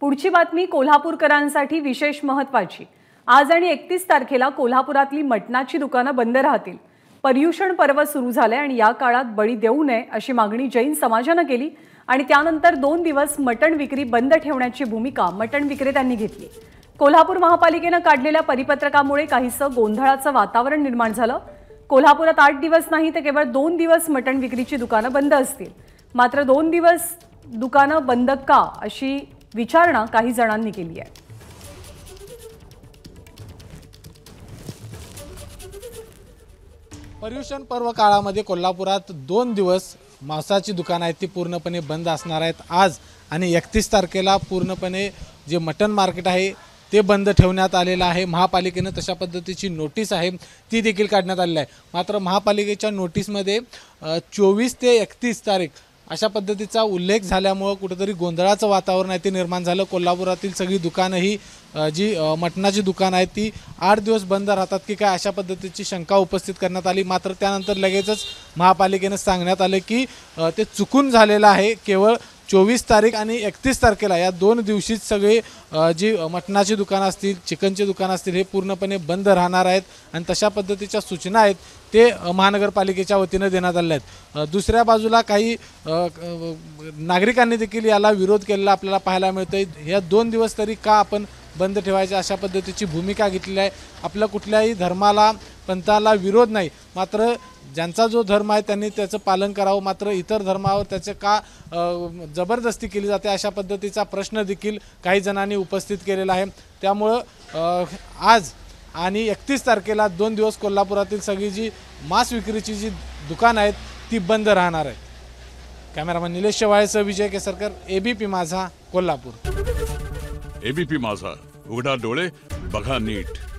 पुढची बातमी कोल्हापूरकरांसाठी विशेष महत्वाची आज आणि एकतीस तारखेला कोल्हापुरातली मटणाची दुकानं बंद राहतील पर्युषण पर्व सुरू झालंय आणि या काळात बळी देऊ नये अशी मागणी जैन समाजानं केली आणि त्यानंतर दोन दिवस मटण विक्री बंद ठेवण्याची भूमिका मटण विक्रेत्यांनी घेतली कोल्हापूर महापालिकेनं काढलेल्या परिपत्रकामुळे काहीसं गोंधळाचं वातावरण निर्माण झालं कोल्हापुरात आठ दिवस नाही तर केवळ दोन दिवस मटण विक्रीची दुकानं बंद असतील मात्र दोन दिवस दुकानं बंद का अशी विचारणा काही जणांनी केली आहे पर्युषण पर्व काळामध्ये कोल्हापुरात दोन दिवस मांसाची दुकानं आहेत ती पूर्णपणे बंद असणार आहेत आज आणि एकतीस तारखेला पूर्णपणे जे मटन मार्केट आहे ते बंद ठेवण्यात आलेलं आहे महापालिकेनं तशा पद्धतीची नोटीस आहे ती देखील काढण्यात आलेली आहे मात्र महापालिकेच्या नोटीसमध्ये चोवीस ते एकतीस तारीख अशा पद्धतीचा उल्लेख झाल्यामुळं कुठंतरी गोंधळाचं वातावरण आहे ते निर्माण झालं कोल्हापुरातील सगळी दुकानंही ही जी मटणाची दुकानं आहेत ती आठ दिवस बंद राहतात की काय अशा पद्धतीची शंका उपस्थित करण्यात आली मात्र त्यानंतर लगेचच महापालिकेनं सांगण्यात आलं की ते चुकून झालेलं आहे केवळ चोवीस तारीख आणि एकतीस तारखेला या दोन दिवशीच सगळे जी मटणाची दुकानं असतील चिकनची दुकानं असतील हे पूर्णपणे बंद राहणार आहेत आणि तशा पद्धतीच्या सूचना आहेत ते महानगरपालिकेच्या वतीनं देण्यात आल्या आहेत दुसऱ्या बाजूला काही नागरिकांनी देखील याला विरोध केलेला आपल्याला पाहायला मिळतं या दोन दिवस तरी का आपण बंद ठेवायच्या अशा पद्धतीची भूमिका घेतली आहे आपल्या कुठल्याही धर्माला पंथाला विरोध नाही मात्र ज्यांचा जो धर्म आहे त्यांनी त्याचं पालन करावं मात्र इतर धर्मावर त्याचे का जबरदस्ती केली जाते अशा पद्धतीचा प्रश्न देखील काही जणांनी उपस्थित केलेला आहे त्यामुळं आज आणि एकतीस तारखेला दोन दिवस कोल्हापुरातील सगळी जी मांस विक्रीची जी दुकानं आहेत ती बंद राहणार आहेत कॅमेरामॅन निलेश शेवाळेसह विजय केसरकर एबीपी माझा कोल्हापूर एबीपी माझा उघडा डोळे बघा नीट